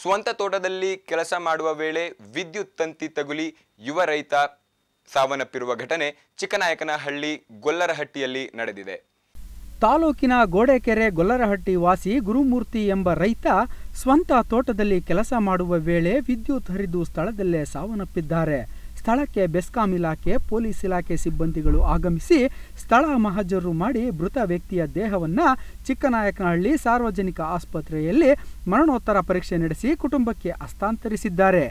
ಸ್ವಂತ ತೋಟದಲ್ಲಿ ಕೆಲಸ ಮಾಡುವ ವೇಳೆ ವಿದ್ಯುತ್ ತಂತಿ ತಗುಲಿ ಯುವ ರೈತ ಸಾವನ್ನಪ್ಪಿರುವ ಘಟನೆ ಚಿಕ್ಕನಾಯಕನಹಳ್ಳಿ ಗೊಲ್ಲರಹಟ್ಟಿಯಲ್ಲಿ ನಡೆದಿದೆ ತಾಲೂಕಿನ ಗೋಡೆಕೆರೆ ಗೊಲ್ಲರಹಟ್ಟಿ ವಾಸಿ ಗುರುಮೂರ್ತಿ ಎಂಬ ರೈತ ಸ್ವಂತ ತೋಟದಲ್ಲಿ ಕೆಲಸ ಮಾಡುವ ವೇಳೆ ವಿದ್ಯುತ್ ಹರಿದು ಸ್ಥಳದಲ್ಲೇ ಸಾವನ್ನಪ್ಪಿದ್ದಾರೆ ಸ್ಥಳಕ್ಕೆ ಬೆಸ್ಕಾಂ ಇಲಾಖೆ ಪೊಲೀಸ್ ಇಲಾಖೆ ಸಿಬ್ಬಂದಿಗಳು ಆಗಮಿಸಿ ಸ್ಥಳ ಮಹಜರು ಮಾಡಿ ಮೃತ ವ್ಯಕ್ತಿಯ ದೇಹವನ್ನು ಚಿಕ್ಕನಾಯಕನಹಳ್ಳಿ ಸಾರ್ವಜನಿಕ ಆಸ್ಪತ್ರೆಯಲ್ಲಿ ಮರಣೋತ್ತರ ಪರೀಕ್ಷೆ ನಡೆಸಿ ಕುಟುಂಬಕ್ಕೆ ಹಸ್ತಾಂತರಿಸಿದ್ದಾರೆ